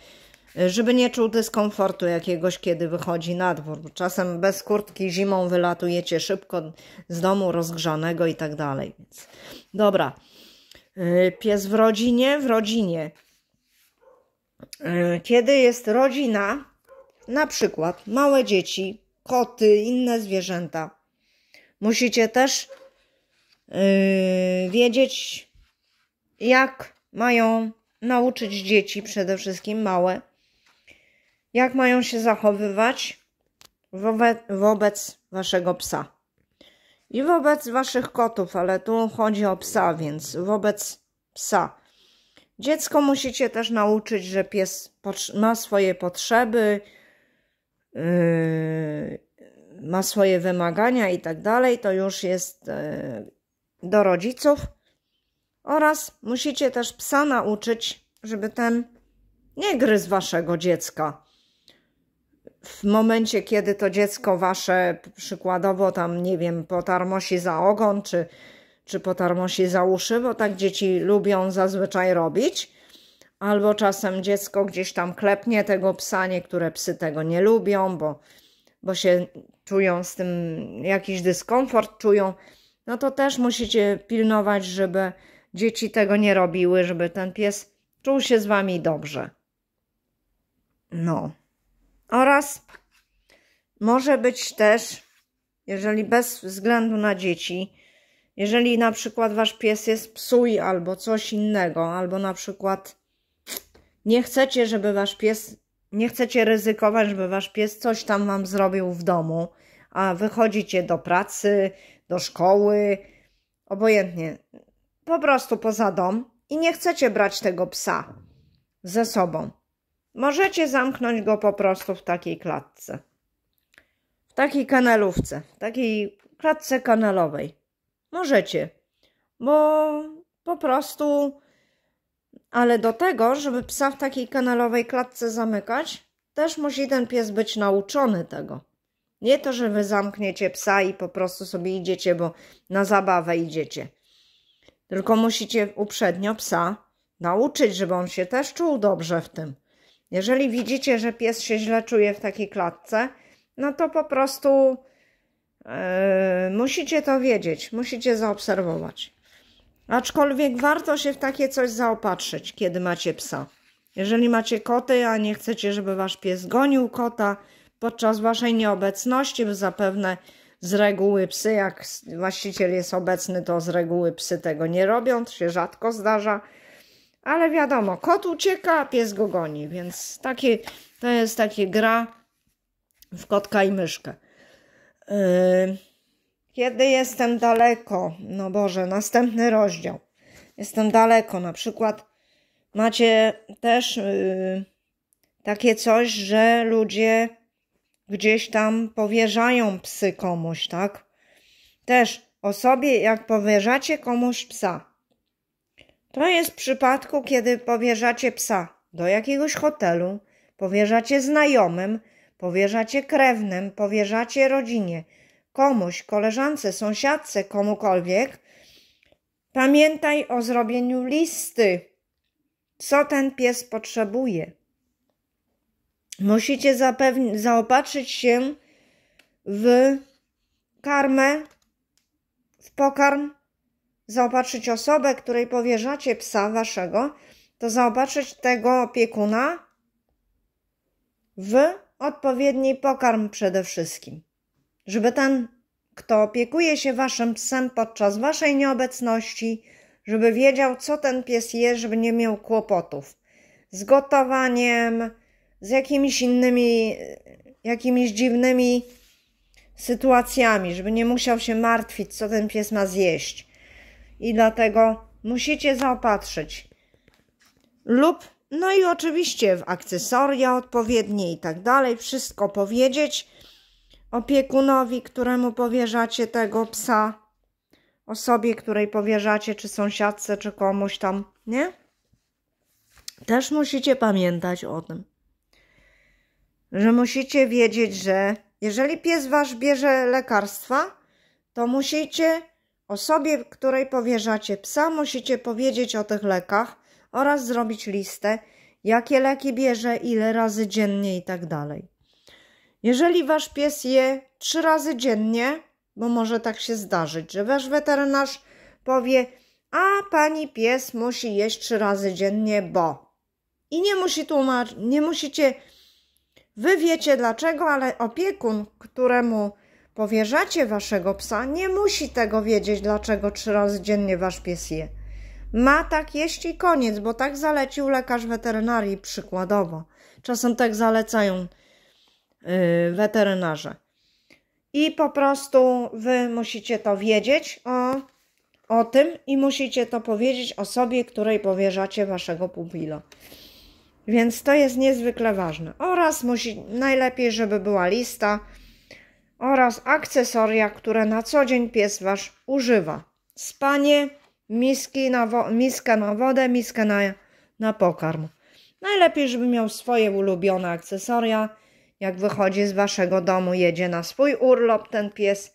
Y, żeby nie czuł dyskomfortu jakiegoś, kiedy wychodzi na dwór. Bo czasem bez kurtki zimą wylatujecie szybko z domu rozgrzanego i tak dalej. Więc dobra. Y, pies w rodzinie, w rodzinie. Y, kiedy jest rodzina, na przykład małe dzieci, koty, inne zwierzęta, musicie też yy, wiedzieć, jak mają nauczyć dzieci, przede wszystkim małe, jak mają się zachowywać wobec, wobec waszego psa. I wobec waszych kotów, ale tu chodzi o psa, więc wobec psa. Dziecko musicie też nauczyć, że pies ma swoje potrzeby, yy, ma swoje wymagania i tak dalej. To już jest yy, do rodziców. Oraz musicie też psa nauczyć, żeby ten nie gryzł waszego dziecka w momencie, kiedy to dziecko wasze przykładowo tam, nie wiem, potarmosi za ogon, czy, czy potarmosi za uszy, bo tak dzieci lubią zazwyczaj robić, albo czasem dziecko gdzieś tam klepnie tego psa, niektóre psy tego nie lubią, bo, bo się czują z tym jakiś dyskomfort, czują, no to też musicie pilnować, żeby dzieci tego nie robiły, żeby ten pies czuł się z wami dobrze. No. Oraz może być też, jeżeli bez względu na dzieci, jeżeli na przykład wasz pies jest psuj albo coś innego, albo na przykład nie chcecie, żeby wasz pies, nie chcecie ryzykować, żeby wasz pies coś tam wam zrobił w domu, a wychodzicie do pracy, do szkoły, obojętnie, po prostu poza dom i nie chcecie brać tego psa ze sobą. Możecie zamknąć go po prostu w takiej klatce. W takiej kanalówce, w takiej klatce kanalowej. Możecie, bo po prostu... Ale do tego, żeby psa w takiej kanalowej klatce zamykać, też musi ten pies być nauczony tego. Nie to, że wy zamkniecie psa i po prostu sobie idziecie, bo na zabawę idziecie. Tylko musicie uprzednio psa nauczyć, żeby on się też czuł dobrze w tym. Jeżeli widzicie, że pies się źle czuje w takiej klatce, no to po prostu yy, musicie to wiedzieć, musicie zaobserwować. Aczkolwiek warto się w takie coś zaopatrzyć, kiedy macie psa. Jeżeli macie koty, a nie chcecie, żeby wasz pies gonił kota podczas waszej nieobecności, bo zapewne z reguły psy, jak właściciel jest obecny, to z reguły psy tego nie robią, to się rzadko zdarza. Ale wiadomo, kot ucieka, pies go goni, więc takie, to jest takie gra w kotka i myszkę. Yy, kiedy jestem daleko, no Boże, następny rozdział. Jestem daleko, na przykład macie też yy, takie coś, że ludzie gdzieś tam powierzają psy komuś, tak? Też osobie, jak powierzacie komuś psa, to jest w przypadku, kiedy powierzacie psa do jakiegoś hotelu, powierzacie znajomym, powierzacie krewnym, powierzacie rodzinie, komuś, koleżance, sąsiadce, komukolwiek. Pamiętaj o zrobieniu listy, co ten pies potrzebuje. Musicie zaopatrzyć się w karmę, w pokarm, zaopatrzyć osobę, której powierzacie psa waszego, to zaopatrzyć tego opiekuna w odpowiedni pokarm przede wszystkim. Żeby ten, kto opiekuje się waszym psem podczas waszej nieobecności, żeby wiedział, co ten pies je, żeby nie miał kłopotów z gotowaniem, z jakimiś innymi, jakimiś dziwnymi sytuacjami, żeby nie musiał się martwić, co ten pies ma zjeść i dlatego musicie zaopatrzyć. Lub, no i oczywiście w akcesoria odpowiednie i tak dalej, wszystko powiedzieć opiekunowi, któremu powierzacie tego psa, osobie, której powierzacie, czy sąsiadce, czy komuś tam, nie? Też musicie pamiętać o tym, że musicie wiedzieć, że jeżeli pies wasz bierze lekarstwa, to musicie Osobie, której powierzacie psa, musicie powiedzieć o tych lekach oraz zrobić listę, jakie leki bierze, ile razy dziennie itd. Tak Jeżeli wasz pies je trzy razy dziennie, bo może tak się zdarzyć, że wasz weterynarz powie: A pani pies musi jeść trzy razy dziennie, bo. I nie musi tłumaczyć, nie musicie. Wy wiecie dlaczego, ale opiekun, któremu Powierzacie waszego psa, nie musi tego wiedzieć, dlaczego trzy razy dziennie wasz pies je. Ma tak jeść i koniec, bo tak zalecił lekarz weterynarii przykładowo. Czasem tak zalecają yy, weterynarze. I po prostu wy musicie to wiedzieć o, o tym i musicie to powiedzieć osobie, której powierzacie waszego pupila. Więc to jest niezwykle ważne. Oraz musi, najlepiej, żeby była lista oraz akcesoria, które na co dzień pies wasz używa. Spanie, miski na miskę na wodę, miskę na, na pokarm. Najlepiej, żeby miał swoje ulubione akcesoria. Jak wychodzi z waszego domu, jedzie na swój urlop ten pies.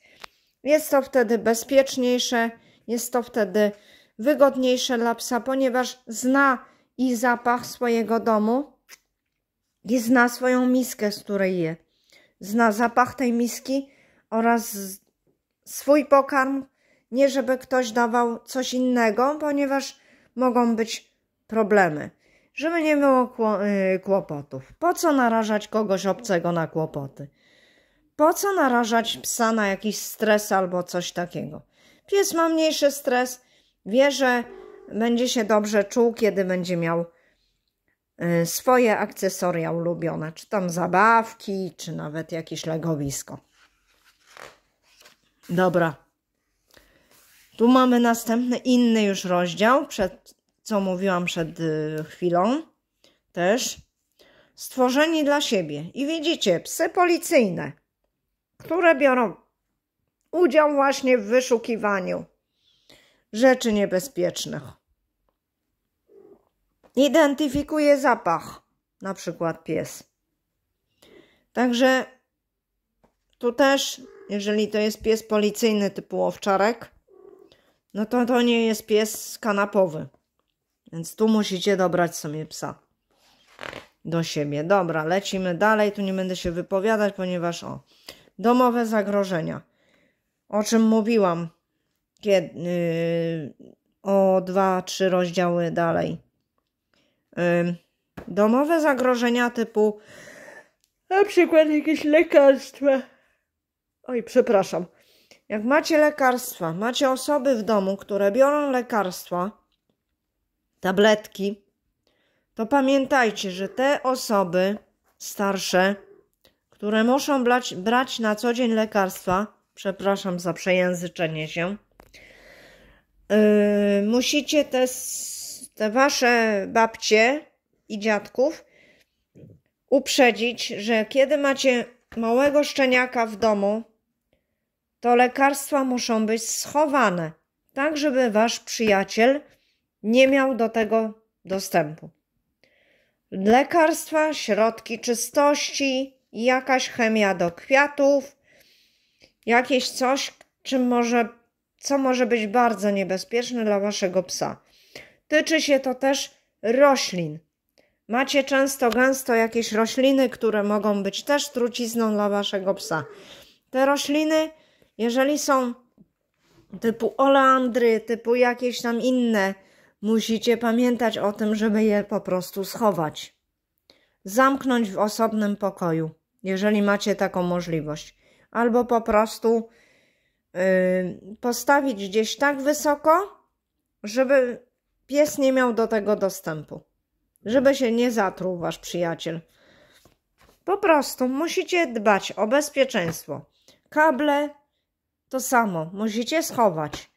Jest to wtedy bezpieczniejsze, jest to wtedy wygodniejsze dla psa, ponieważ zna i zapach swojego domu i zna swoją miskę, z której je zna zapach tej miski oraz swój pokarm, nie żeby ktoś dawał coś innego, ponieważ mogą być problemy. Żeby nie było y, kłopotów. Po co narażać kogoś obcego na kłopoty? Po co narażać psa na jakiś stres albo coś takiego? Pies ma mniejszy stres, wie, że będzie się dobrze czuł, kiedy będzie miał Y, swoje akcesoria ulubione, czy tam zabawki, czy nawet jakieś legowisko. Dobra. Tu mamy następny, inny już rozdział, przed, co mówiłam przed y, chwilą też. Stworzeni dla siebie. I widzicie, psy policyjne, które biorą udział właśnie w wyszukiwaniu rzeczy niebezpiecznych identyfikuje zapach, na przykład pies. Także tu też, jeżeli to jest pies policyjny typu owczarek, no to to nie jest pies kanapowy. Więc tu musicie dobrać sobie psa do siebie. Dobra, lecimy dalej. Tu nie będę się wypowiadać, ponieważ o domowe zagrożenia. O czym mówiłam kiedy, yy, o dwa, trzy rozdziały dalej domowe zagrożenia typu na przykład jakieś lekarstwa. Oj, przepraszam. Jak macie lekarstwa, macie osoby w domu, które biorą lekarstwa, tabletki, to pamiętajcie, że te osoby starsze, które muszą brać, brać na co dzień lekarstwa, przepraszam za przejęzyczenie się, yy, musicie te te wasze babcie i dziadków uprzedzić, że kiedy macie małego szczeniaka w domu, to lekarstwa muszą być schowane, tak żeby wasz przyjaciel nie miał do tego dostępu. Lekarstwa, środki czystości, jakaś chemia do kwiatów, jakieś coś, czym może, co może być bardzo niebezpieczne dla waszego psa. Tyczy się to też roślin. Macie często gęsto jakieś rośliny, które mogą być też trucizną dla waszego psa. Te rośliny, jeżeli są typu oleandry, typu jakieś tam inne, musicie pamiętać o tym, żeby je po prostu schować. Zamknąć w osobnym pokoju, jeżeli macie taką możliwość. Albo po prostu yy, postawić gdzieś tak wysoko, żeby Pies nie miał do tego dostępu. Żeby się nie zatruł wasz przyjaciel. Po prostu musicie dbać o bezpieczeństwo. Kable to samo, musicie schować.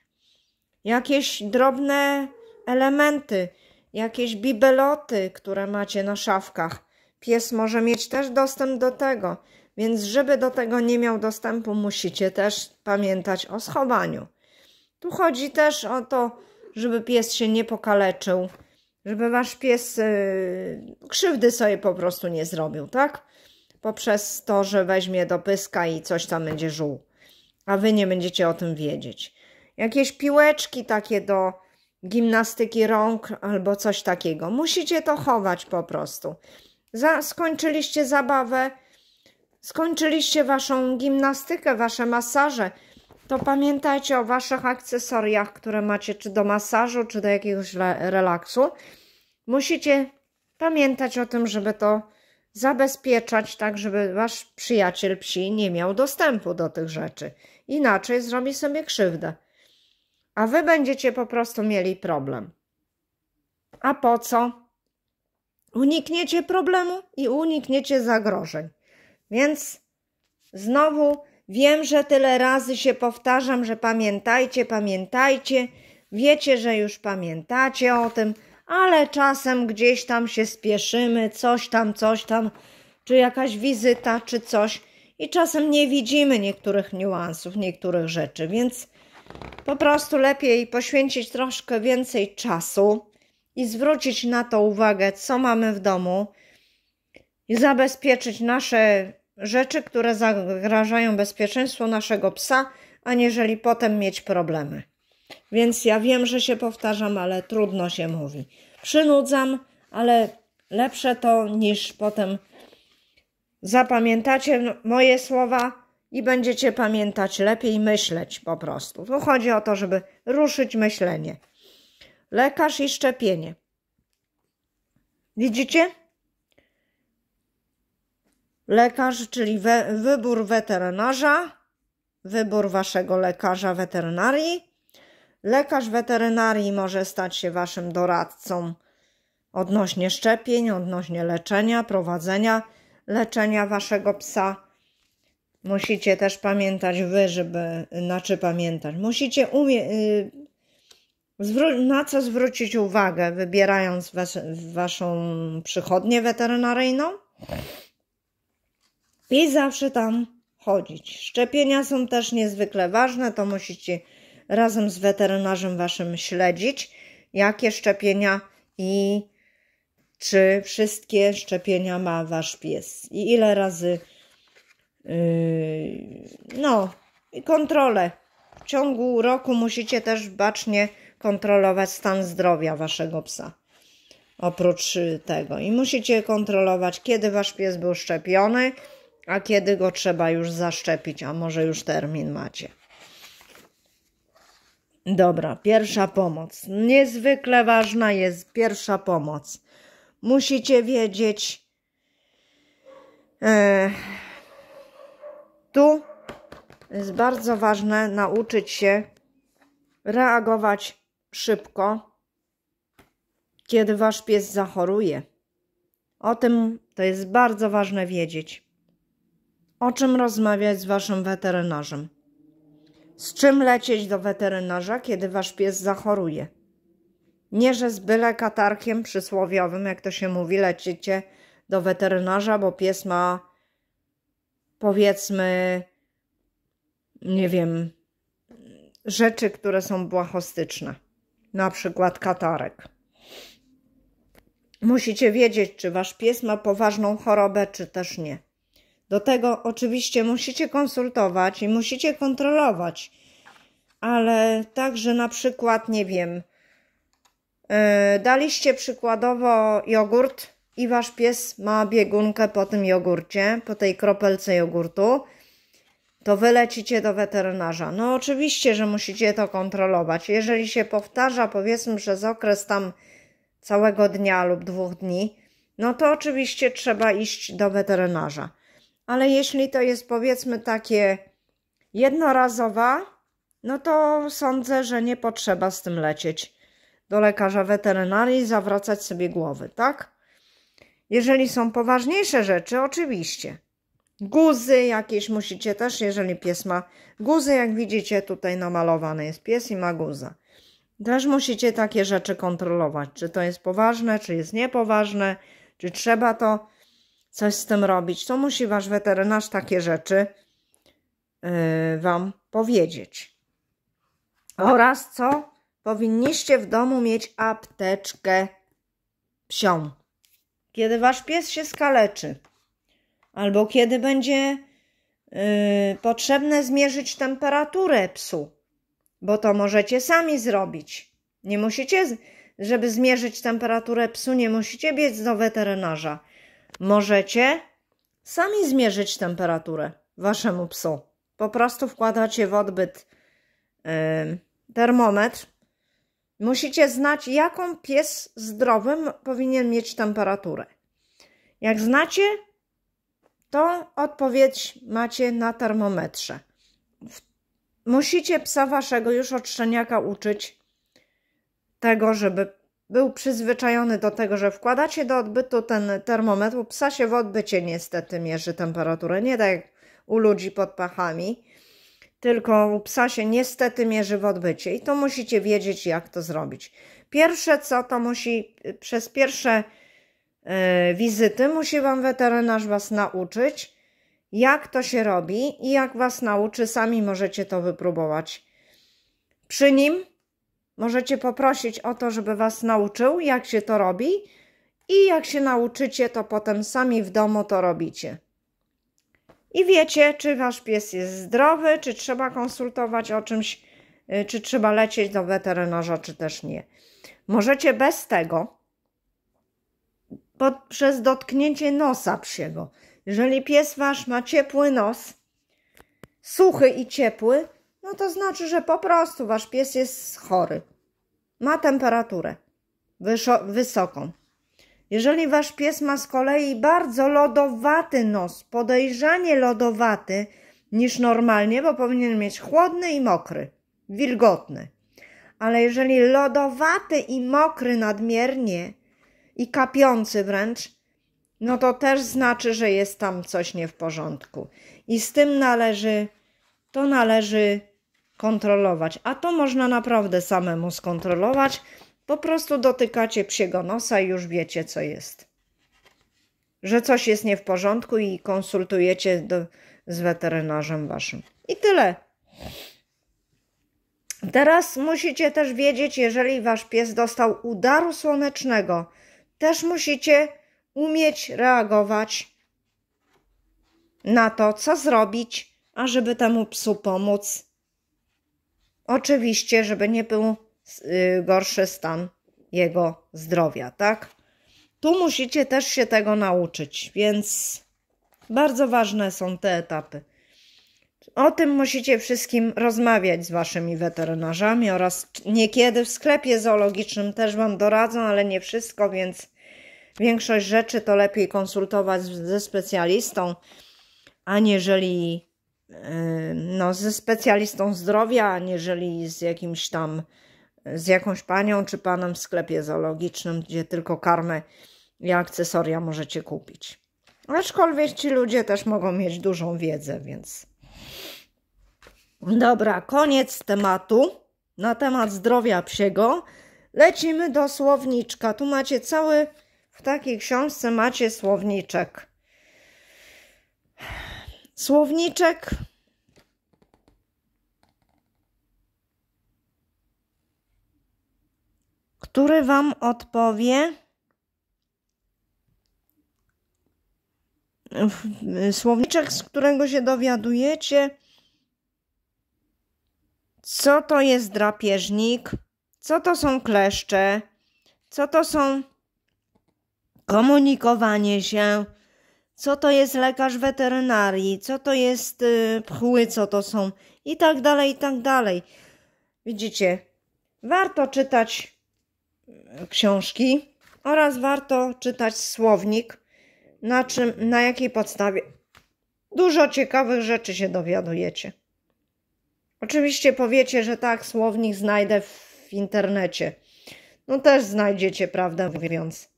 Jakieś drobne elementy, jakieś bibeloty, które macie na szafkach. Pies może mieć też dostęp do tego, więc żeby do tego nie miał dostępu, musicie też pamiętać o schowaniu. Tu chodzi też o to, żeby pies się nie pokaleczył, żeby wasz pies y, krzywdy sobie po prostu nie zrobił, tak? Poprzez to, że weźmie do pyska i coś tam będzie żuł, a wy nie będziecie o tym wiedzieć. Jakieś piłeczki takie do gimnastyki rąk albo coś takiego. Musicie to chować po prostu. Za, skończyliście zabawę, skończyliście waszą gimnastykę, wasze masaże, to pamiętajcie o waszych akcesoriach, które macie czy do masażu, czy do jakiegoś relaksu. Musicie pamiętać o tym, żeby to zabezpieczać tak, żeby wasz przyjaciel psi nie miał dostępu do tych rzeczy. Inaczej zrobi sobie krzywdę. A wy będziecie po prostu mieli problem. A po co? Unikniecie problemu i unikniecie zagrożeń. Więc znowu Wiem, że tyle razy się powtarzam, że pamiętajcie, pamiętajcie. Wiecie, że już pamiętacie o tym, ale czasem gdzieś tam się spieszymy, coś tam, coś tam, czy jakaś wizyta, czy coś. I czasem nie widzimy niektórych niuansów, niektórych rzeczy, więc po prostu lepiej poświęcić troszkę więcej czasu i zwrócić na to uwagę, co mamy w domu, i zabezpieczyć nasze rzeczy, które zagrażają bezpieczeństwu naszego psa, aniżeli potem mieć problemy. Więc ja wiem, że się powtarzam, ale trudno się mówi. Przynudzam, ale lepsze to niż potem zapamiętacie moje słowa i będziecie pamiętać lepiej myśleć po prostu. Tu chodzi o to, żeby ruszyć myślenie. Lekarz i szczepienie. Widzicie? lekarz, czyli we, wybór weterynarza, wybór waszego lekarza weterynarii. Lekarz weterynarii może stać się waszym doradcą odnośnie szczepień, odnośnie leczenia, prowadzenia leczenia waszego psa. Musicie też pamiętać wy, żeby, znaczy pamiętać, musicie umie, y, na co zwrócić uwagę, wybierając was, waszą przychodnię weterynaryjną i zawsze tam chodzić. Szczepienia są też niezwykle ważne, to musicie razem z weterynarzem waszym śledzić, jakie szczepienia i czy wszystkie szczepienia ma wasz pies i ile razy yy, no i kontrolę. W ciągu roku musicie też bacznie kontrolować stan zdrowia waszego psa. Oprócz tego i musicie kontrolować, kiedy wasz pies był szczepiony, a kiedy go trzeba już zaszczepić, a może już termin macie. Dobra, pierwsza pomoc. Niezwykle ważna jest pierwsza pomoc. Musicie wiedzieć, e, tu jest bardzo ważne nauczyć się reagować szybko, kiedy wasz pies zachoruje. O tym to jest bardzo ważne wiedzieć. O czym rozmawiać z waszym weterynarzem? Z czym lecieć do weterynarza, kiedy wasz pies zachoruje? Nie, że z byle katarkiem przysłowiowym, jak to się mówi, lecicie do weterynarza, bo pies ma powiedzmy, nie wiem, rzeczy, które są błahostyczne, na przykład katarek. Musicie wiedzieć, czy wasz pies ma poważną chorobę, czy też nie. Do tego oczywiście musicie konsultować i musicie kontrolować, ale także na przykład, nie wiem, yy, daliście przykładowo jogurt i wasz pies ma biegunkę po tym jogurcie, po tej kropelce jogurtu, to wylecicie do weterynarza. No oczywiście, że musicie to kontrolować. Jeżeli się powtarza, powiedzmy, przez okres tam całego dnia lub dwóch dni, no to oczywiście trzeba iść do weterynarza ale jeśli to jest powiedzmy takie jednorazowa, no to sądzę, że nie potrzeba z tym lecieć do lekarza weterynarii i zawracać sobie głowy, tak? Jeżeli są poważniejsze rzeczy, oczywiście. Guzy jakieś musicie też, jeżeli pies ma guzy, jak widzicie tutaj namalowany jest pies i ma guza. Też musicie takie rzeczy kontrolować, czy to jest poważne, czy jest niepoważne, czy trzeba to coś z tym robić, to musi wasz weterynarz takie rzeczy y, wam powiedzieć. Oraz co? Powinniście w domu mieć apteczkę psią. Kiedy wasz pies się skaleczy, albo kiedy będzie yy, potrzebne zmierzyć temperaturę psu, bo to możecie sami zrobić. Nie musicie, żeby zmierzyć temperaturę psu, nie musicie biec do weterynarza. Możecie sami zmierzyć temperaturę waszemu psu. Po prostu wkładacie w odbyt yy, termometr. Musicie znać, jaką pies zdrowym powinien mieć temperaturę. Jak znacie, to odpowiedź macie na termometrze. Musicie psa waszego już od szczeniaka uczyć tego, żeby był przyzwyczajony do tego, że wkładacie do odbytu ten termometr. U psa się w odbycie niestety mierzy temperaturę, nie tak jak u ludzi pod pachami, tylko u psa się niestety mierzy w odbycie i to musicie wiedzieć, jak to zrobić. Pierwsze co, to musi przez pierwsze yy, wizyty musi Wam weterynarz Was nauczyć, jak to się robi i jak Was nauczy, sami możecie to wypróbować. Przy nim Możecie poprosić o to, żeby Was nauczył, jak się to robi, i jak się nauczycie, to potem sami w domu to robicie. I wiecie, czy Wasz pies jest zdrowy, czy trzeba konsultować o czymś, y, czy trzeba lecieć do weterynarza, czy też nie. Możecie bez tego, pod, przez dotknięcie nosa psiego. Jeżeli pies Wasz ma ciepły nos, suchy i ciepły, no to znaczy, że po prostu wasz pies jest chory. Ma temperaturę wysoką. Jeżeli wasz pies ma z kolei bardzo lodowaty nos, podejrzanie lodowaty niż normalnie, bo powinien mieć chłodny i mokry, wilgotny. Ale jeżeli lodowaty i mokry nadmiernie i kapiący wręcz, no to też znaczy, że jest tam coś nie w porządku. I z tym należy, to należy kontrolować. A to można naprawdę samemu skontrolować. Po prostu dotykacie psiego nosa i już wiecie, co jest. Że coś jest nie w porządku i konsultujecie do, z weterynarzem waszym. I tyle. Teraz musicie też wiedzieć, jeżeli wasz pies dostał udaru słonecznego, też musicie umieć reagować na to, co zrobić, ażeby temu psu pomóc Oczywiście, żeby nie był y, gorszy stan jego zdrowia, tak? Tu musicie też się tego nauczyć, więc bardzo ważne są te etapy. O tym musicie wszystkim rozmawiać z waszymi weterynarzami oraz niekiedy w sklepie zoologicznym też wam doradzą, ale nie wszystko, więc większość rzeczy to lepiej konsultować ze specjalistą, a Yy, no, ze specjalistą zdrowia, aniżeli z jakimś tam, z jakąś panią czy panem w sklepie zoologicznym, gdzie tylko karmę i akcesoria możecie kupić. Aczkolwiek ci ludzie też mogą mieć dużą wiedzę, więc. Dobra, koniec tematu. Na temat zdrowia psiego. Lecimy do słowniczka. Tu macie cały, w takiej książce macie słowniczek słowniczek. Który Wam odpowie? Y, słowniczek, z którego się dowiadujecie, co to jest drapieżnik, co to są kleszcze, co to są komunikowanie się, co to jest lekarz weterynarii, co to jest y, pchły, co to są i tak dalej, i tak dalej. Widzicie, warto czytać y, książki oraz warto czytać słownik, na czym, na jakiej podstawie dużo ciekawych rzeczy się dowiadujecie. Oczywiście powiecie, że tak, słownik znajdę w internecie. No też znajdziecie, prawdę mówiąc.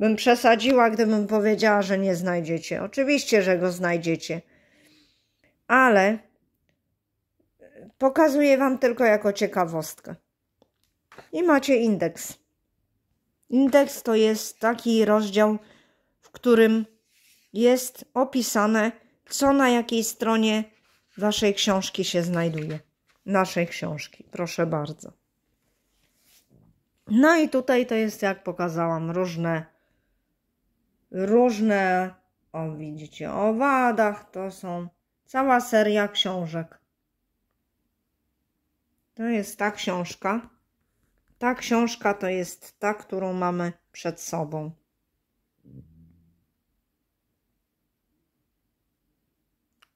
Bym przesadziła, gdybym powiedziała, że nie znajdziecie. Oczywiście, że go znajdziecie. Ale pokazuję Wam tylko jako ciekawostkę. I macie indeks. Indeks to jest taki rozdział, w którym jest opisane, co na jakiej stronie Waszej książki się znajduje. Naszej książki, proszę bardzo. No i tutaj to jest, jak pokazałam, różne różne, o widzicie, o wadach, to są cała seria książek. To jest ta książka. Ta książka to jest ta, którą mamy przed sobą.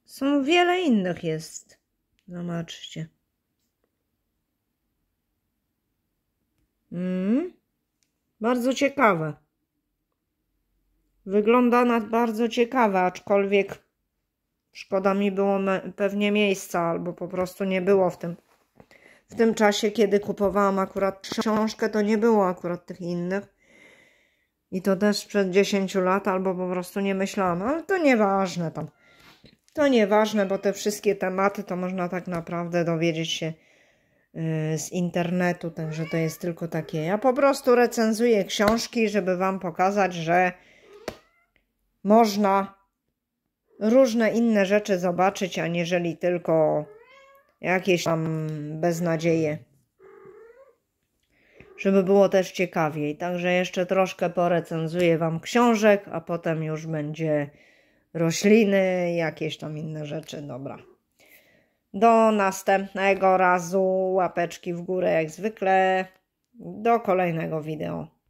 Są wiele innych jest. Zobaczcie. Mm. Bardzo ciekawe. Wygląda na bardzo ciekawe, aczkolwiek szkoda mi było pewnie miejsca, albo po prostu nie było w tym. W tym czasie, kiedy kupowałam akurat książkę, to nie było akurat tych innych. I to też sprzed 10 lat, albo po prostu nie myślałam, ale to nieważne tam. To nieważne, bo te wszystkie tematy to można tak naprawdę dowiedzieć się y, z internetu, także to jest tylko takie. Ja po prostu recenzuję książki, żeby Wam pokazać, że można różne inne rzeczy zobaczyć, aniżeli tylko jakieś tam beznadzieje. Żeby było też ciekawiej. Także jeszcze troszkę porecenzuję Wam książek, a potem już będzie rośliny, jakieś tam inne rzeczy. Dobra. Do następnego razu. Łapeczki w górę jak zwykle. Do kolejnego wideo.